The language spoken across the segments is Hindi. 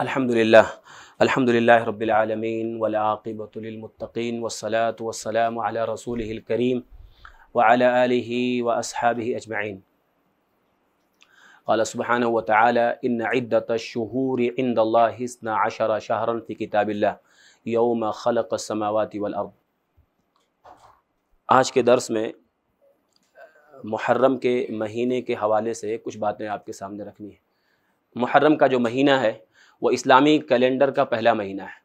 अल्हम्दुलिल्लाह अल्हम्दुलिल्लाह रब्बिल आलमीन वल आक़िबतु लिल मुत्तक़ीन वस्सलातु वस्सलामु अला रसूलिहिल करीम व अला आलिहि व अस्हाबिहि अजमईन قال سبحانه وتعالى إن عدة الشهور عند الله اثنا عشر شهرا في كتاب الله يوم خلق السماوات والأرض आज के दर्स में मुहर्रम के महीने के हवाले से कुछ बातें आपके सामने रखनी है मुहर्रम का जो महीना है वो इस्लामी कैलेंडर का पहला महीना है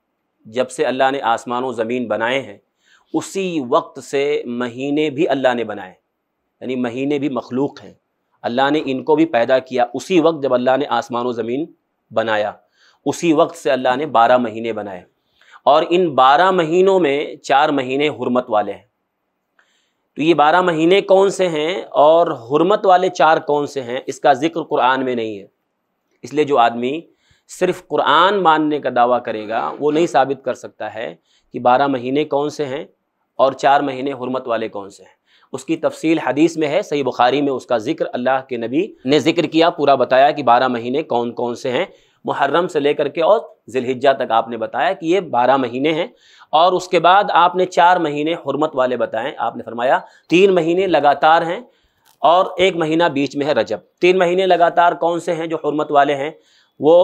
जब से अल्लाह ने आसमान ज़मीन बनाए हैं उसी वक्त से महीने भी अल्लाह ने बनाए यानी महीने भी मखलूक हैं अल्लाह ने इनको भी पैदा किया उसी वक्त जब अल्लाह ने आसमान ज़मीन बनाया उसी वक्त से अल्लाह ने बारह महीने बनाए और इन बारह महीनों में चार महीने हरमत वाले हैं तो ये बारह महीने कौन से हैं और हरमत वाले चार कौन से हैं इसका ज़िक्र कुरान में नहीं है इसलिए जो आदमी सिर्फ कुरान मानने का दावा करेगा वो नहीं साबित कर सकता है कि बारह महीने कौन से हैं और चार महीने हरमत वाले कौन से हैं उसकी तफसील हदीस में है सही बुखारी में उसका जिक्र अल्लाह के नबी ने जिक्र किया पूरा बताया कि बारह महीने कौन कौन से हैं मुहर्रम से लेकर के और जिलहिजा तक आपने बताया कि ये बारह महीने हैं और उसके बाद आपने चार महीने हरमत वाले बताएं आपने फरमाया तीन महीने लगातार हैं और एक महीना बीच में है रजब तीन महीने लगातार कौन से हैं जो हरमत वाले हैं वो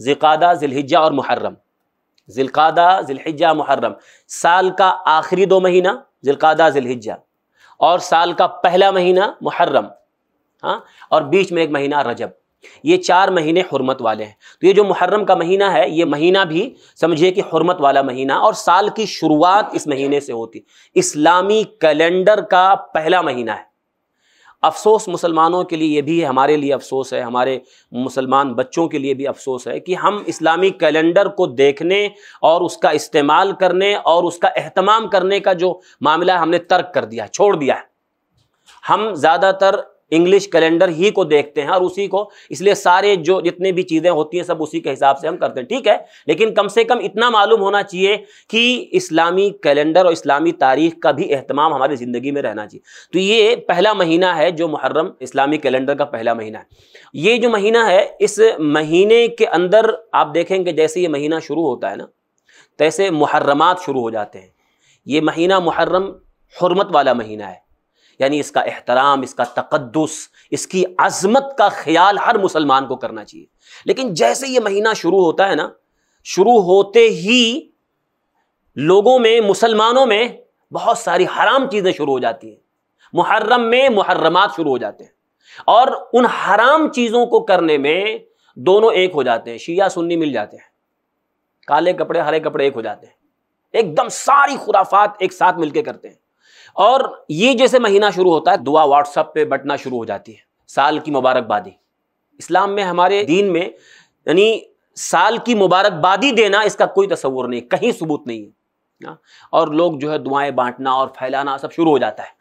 ज़िकादा ज़िलहिजा और मुहर्रम ज़िलकादा ज़िलहिजा मुहर्रम साल का आखिरी दो महीना ज़िलकादा ज़िलहिजा और साल का पहला महीना मुहर्रम हाँ और बीच में एक महीना रजब ये चार महीने हरमत वाले हैं तो ये जो मुहर्रम का महीना है ये महीना भी समझिए कि हरमत वाला महीना और साल की शुरुआत इस महीने से होती इस्लामी कैलेंडर का पहला महीना है अफसोस मुसलमानों के लिए ये भी है हमारे लिए अफसोस है हमारे मुसलमान बच्चों के लिए भी अफसोस है कि हम इस्लामी कैलेंडर को देखने और उसका इस्तेमाल करने और उसका अहतमाम करने का जो मामला है हमने तर्क कर दिया है छोड़ दिया है हम ज़्यादातर इंग्लिश कैलेंडर ही को देखते हैं और उसी को इसलिए सारे जो जितने भी चीज़ें होती हैं सब उसी के हिसाब से हम करते हैं ठीक है लेकिन कम से कम इतना मालूम होना चाहिए कि इस्लामी कैलेंडर और इस्लामी तारीख का भी अहतमाम हमारी ज़िंदगी में रहना चाहिए तो ये पहला महीना है जो मुहर्रम इस्लामी कैलेंडर का पहला महीना है ये जो महीना है इस महीने के अंदर आप देखेंगे जैसे ये महीना शुरू होता है ना तैसे मुहर्रमात शुरू हो जाते हैं ये महीना मुहर्रम हरमत वाला महीना है यानी इसका एहतराम इसका तकदस इसकी अजमत का ख्याल हर मुसलमान को करना चाहिए लेकिन जैसे ये महीना शुरू होता है ना शुरू होते ही लोगों में मुसलमानों में बहुत सारी हराम चीज़ें शुरू हो जाती हैं मुहर्रम में मुहर्रमात शुरू हो जाते हैं और उन हराम चीज़ों को करने में दोनों एक हो जाते हैं शिया सुन्नी मिल जाते हैं काले कपड़े हरे कपड़े एक हो जाते हैं एकदम सारी खुराफात एक साथ मिलके करते हैं और ये जैसे महीना शुरू होता है दुआ व्हाट्सअप पे बंटना शुरू हो जाती है साल की मुबारकबादी इस्लाम में हमारे दीन में यानी साल की मुबारकबादी देना इसका कोई तस्वूर नहीं कहीं सबूत नहीं है ना हाँ, और लोग जो है दुआएं बांटना और फैलाना सब शुरू हो जाता है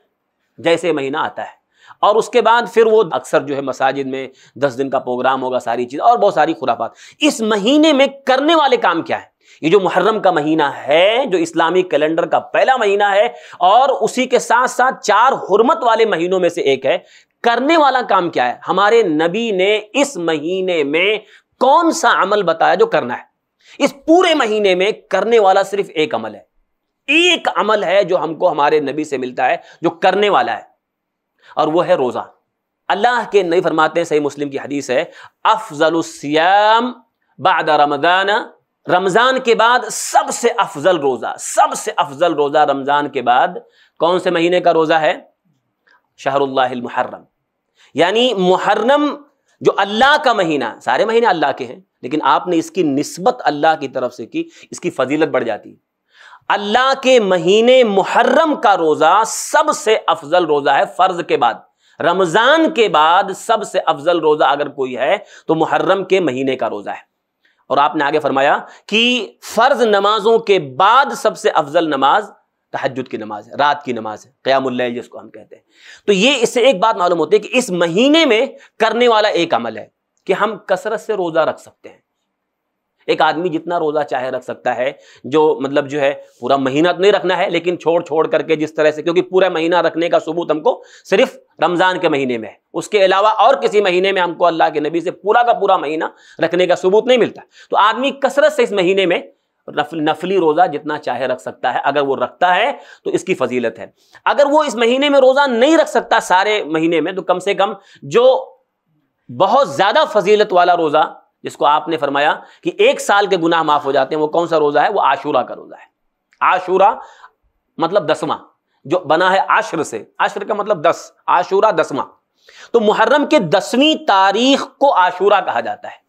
जैसे महीना आता है और उसके बाद फिर वो अक्सर जो है मसाजिद में दस दिन का प्रोग्राम होगा सारी चीज़ और बहुत सारी खुराफात इस महीने में करने वाले काम क्या है ये जो मुहर्रम का महीना है जो इस्लामी कैलेंडर का पहला महीना है और उसी के साथ साथ चार हुरमत वाले महीनों में से एक है करने वाला काम क्या है हमारे नबी ने इस महीने में कौन सा अमल बताया जो करना है इस पूरे महीने में करने वाला सिर्फ एक अमल है एक अमल है जो हमको हमारे नबी से मिलता है जो करने वाला है और वह है रोज़ा अल्लाह के नई फरमाते हैं सही मुस्लिम की हदीस है अफजल बाद रमदान रमज़ान के बाद सबसे अफजल रोज़ा सबसे अफजल रोज़ा रमज़ान के बाद कौन से महीने का रोज़ा है शहरुल्लाहमहर्रम यानी मुहर्रम जो अल्लाह का महीना सारे महीने अल्लाह के हैं लेकिन आपने इसकी नस्बत अल्लाह की तरफ से की इसकी फजीलत बढ़ जाती है अल्लाह के महीने मुहर्रम का रोज़ा सबसे अफजल रोज़ा है फ़र्ज के बाद रमज़ान के बाद सबसे अफजल रोज़ा अगर कोई है तो मुहर्रम के महीने का रोज़ा है और आपने आगे फरमाया कि फ़र्ज़ नमाजों के बाद सबसे अफजल नमाज तहजद की नमाज है रात की नमाज है क्यामल जिसको हम कहते हैं तो ये इससे एक बात मालूम होती है कि इस महीने में करने वाला एक अमल है कि हम कसरत से रोज़ा रख सकते हैं एक आदमी जितना रोज़ा चाहे रख सकता है जो मतलब जो है पूरा महीना तो नहीं रखना है लेकिन छोड़ छोड़ करके जिस तरह से क्योंकि पूरा महीना रखने का सबूत हमको सिर्फ रमज़ान के महीने में है उसके अलावा और किसी महीने में हमको अल्लाह के नबी से पूरा का पूरा महीना रखने का सबूत नहीं मिलता तो आदमी कसरत से इस महीने में नफली रोज़ा जितना चाहे रख सकता है अगर वो रखता है तो इसकी फजीलत है अगर वो इस महीने में रोज़ा नहीं रख सकता सारे महीने में तो कम से कम जो बहुत ज़्यादा फजीलत वाला रोज़ा जिसको आपने फरमाया कि एक साल के गुनाह माफ़ हो जाते हैं वो कौन सा रोज़ा है वो आशूरा का रोज़ा है आशूरा मतलब दसवां जो बना है आश्र से आश्र का मतलब दस आशूरा दसवां तो मुहर्रम के दसवीं तारीख को आशूरा कहा जाता है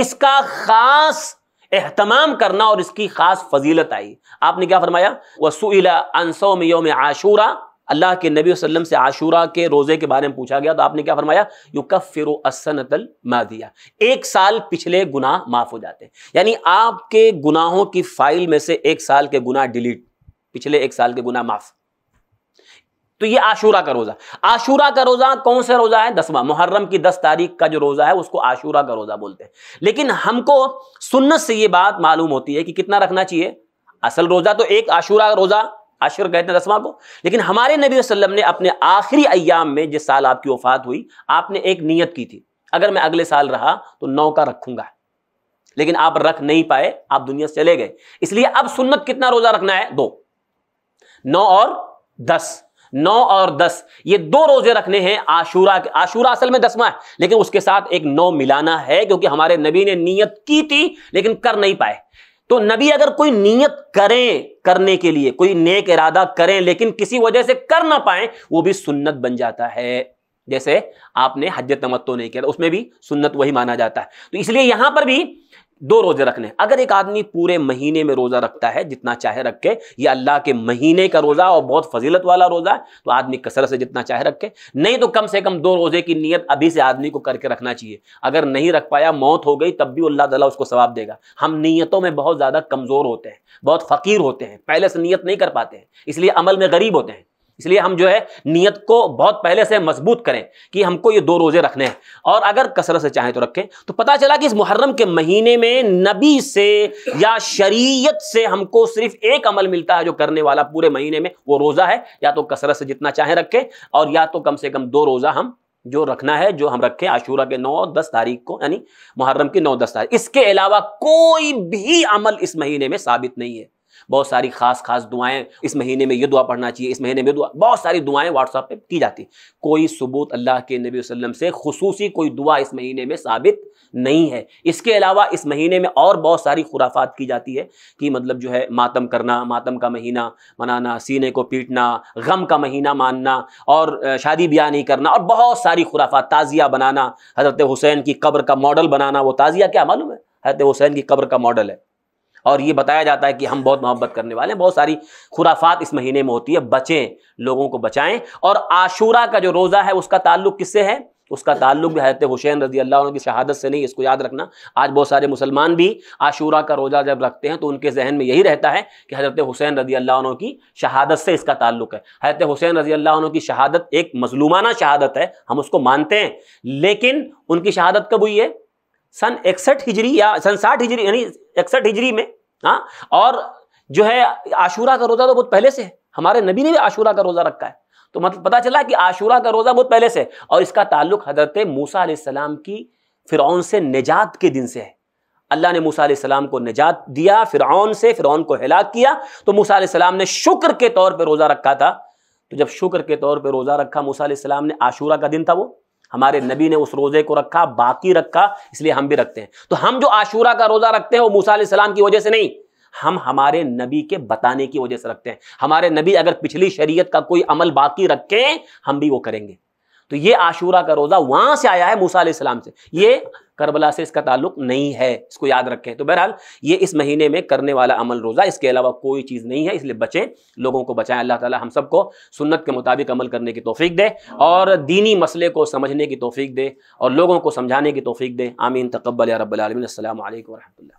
इसका खास एहतमाम करना और इसकी खास फजीलत आई आपने क्या फरमाया वसूला अनसो में योम आशूरा अल्लाह के नबी वसल्लम से आशूरा के रोज़े के बारे में पूछा गया तो आपने क्या फरमाया यू कफ फिर मादिया एक साल पिछले गुनाह माफ़ हो जाते यानी आपके गुनाहों की फाइल में से एक साल के गुनाह डिलीट पिछले एक साल के गुनाह माफ़ तो ये आशूरा का रोज़ा आशूरा का रोज़ा कौन सा रोज़ा है दसवां मुहर्रम की दस तारीख का जो रोज़ा है उसको आशूरा का रोज़ा बोलते हैं लेकिन हमको सुन्नत से ये बात मालूम होती है कि कितना रखना चाहिए असल रोज़ा तो एक आशूरा का रोज़ा आशूर कहते हैं दसवां को लेकिन हमारे नबी वसलम ने अपने आखिरी अयाम में जिस साल आपकी वफात हुई आपने एक नीयत की थी अगर मैं अगले साल रहा तो नौ का रखूंगा लेकिन आप रख नहीं पाए आप दुनिया से चले गए इसलिए अब सुन्नत कितना रोज़ा रखना है दो नौ और दस नौ और दस ये दो रोजे रखने हैं आशूरा आशूरा असल में दसवा है लेकिन उसके साथ एक नौ मिलाना है क्योंकि हमारे नबी ने नीयत की थी लेकिन कर नहीं पाए तो नबी अगर कोई नीयत करें करने के लिए कोई नेक इरादा करें लेकिन किसी वजह से कर ना पाए वो भी सुन्नत बन जाता है जैसे आपने हजत नमत्तो नहीं किया उसमें भी सुन्नत वही माना जाता है तो इसलिए यहां पर भी दो रोजे रखने अगर एक आदमी पूरे महीने में रोजा रखता है जितना चाहे रखे ये अल्लाह के महीने का रोजा और बहुत फजीलत वाला रोजा है तो आदमी कसरत से जितना चाहे रखे नहीं तो कम से कम दो रोजे की नीयत अभी से आदमी को करके रखना चाहिए अगर नहीं रख पाया मौत हो गई तब भी अल्लाह तला उसको सवाब देगा हम नीयतों में बहुत ज़्यादा कमज़ोर होते हैं बहुत फ़कीर होते हैं पहले से नीयत नहीं कर पाते हैं इसलिए अमल में गरीब होते हैं इसलिए हम जो है नीयत को बहुत पहले से मजबूत करें कि हमको ये दो रोज़े रखने हैं और अगर कसरत से चाहें तो रखें तो पता चला कि इस मुहर्रम के महीने में नबी से या शरीयत से हमको सिर्फ एक अमल मिलता है जो करने वाला पूरे महीने में वो रोज़ा है या तो कसरत से जितना चाहें रखें और या तो कम से कम दो रोज़ा हम जो रखना है जो हम रखें आशूरा के नौ दस तारीख को यानी मुहर्रम की नौ दस तारीख इसके अलावा कोई भी अमल इस महीने में साबित नहीं है बहुत सारी खास खास दुआएं इस महीने में ये दुआ पढ़ना चाहिए इस महीने में दुआ बहुत सारी दुआएं व्हाट्सअप पर की जाती कोई सबूत अल्लाह के नबी वसल्लम से खसूसी कोई दुआ इस महीने में साबित नहीं है इसके अलावा इस महीने में और बहुत सारी खुराफात की जाती है कि मतलब जो है मातम करना मातम का महीना मनाना सीने को पीटना गम का महीना मानना और शादी ब्याह नहीं करना और बहुत सारी खुराफात ताज़िया बनाना हज़रत हुसैन की कब्र का मॉडल बनाना वो ताज़िया क्या मालूम है हज़रत हुसैन की कब्र का मॉडल है और ये बताया जाता है कि हम बहुत मोहब्बत करने वाले हैं बहुत सारी खुराफात इस महीने में होती है बचें लोगों को बचाएं और आशूरा का जो रोज़ा है उसका ताल्लुक किससे है उसका ताल्लुक हजरत हुसैन रजी अल्लाह की शहादत से नहीं इसको याद रखना आज बहुत सारे मुसलमान भी आशूरा का रोज़ा जब रखते हैं तो उनके जहन में यही रहता है कि हज़रत हुसैन रजी अल्लाह की शहादत से इसका ताल्लुक है हजरत हुसैन रजी अल्लाह की शहादत एक मजलूमाना शहादत है हम उसको मानते हैं लेकिन उनकी शहादत कब हुई है सन इकसठ हिजरी या सन साठ हिजरी यानी इकसठ हिजरी में हाँ और जो है आशूरा का रोज़ा तो बहुत पहले से है हमारे नबी ने भी आशूरा का रोज़ा रखा है तो मतलब पता चला कि आशूरा का रोज़ा बहुत पहले से और इसका ताल्लुक हजरत मूसा सलाम की फ़िरौन से निजात के दिन से है अल्लाह ने मूसा सलाम को निजात दिया फ़िरौन से फ़िरौन को हिला किया तो मूसा सलाम ने शुक्र के तौर पर रोज़ा रखा था तो जब शुक्र के तौर पर रोज़ा रखा मूसा सलाम ने आशूरा का दिन था वो हमारे नबी ने उस रोजे को रखा बाकी रखा इसलिए हम भी रखते हैं तो हम जो आशूरा का रोजा रखते हैं वो मूसा सलाम की वजह से नहीं हम हमारे नबी के बताने की वजह से रखते हैं हमारे नबी अगर पिछली शरीयत का कोई अमल बाकी रखें हम भी वो करेंगे तो ये आशूरा का रोज़ा वहां से आया है मूसा सलाम से ये करबला से इसका ताल्लुक नहीं है इसको याद रखें तो बहरहाल ये इस महीने में करने वाला अमल रोज़ा इसके अलावा कोई चीज़ नहीं है इसलिए बचें लोगों को बचाएं अल्लाह ताला हम सबको सुन्नत के मुताबिक अमल करने की तोफ़ी दे और दीनी मसले को समझने की तोफ़ी दे और लोगों को समझाने की तोफ़ी दे आमीन तकबल रबालमीन असल वरहमल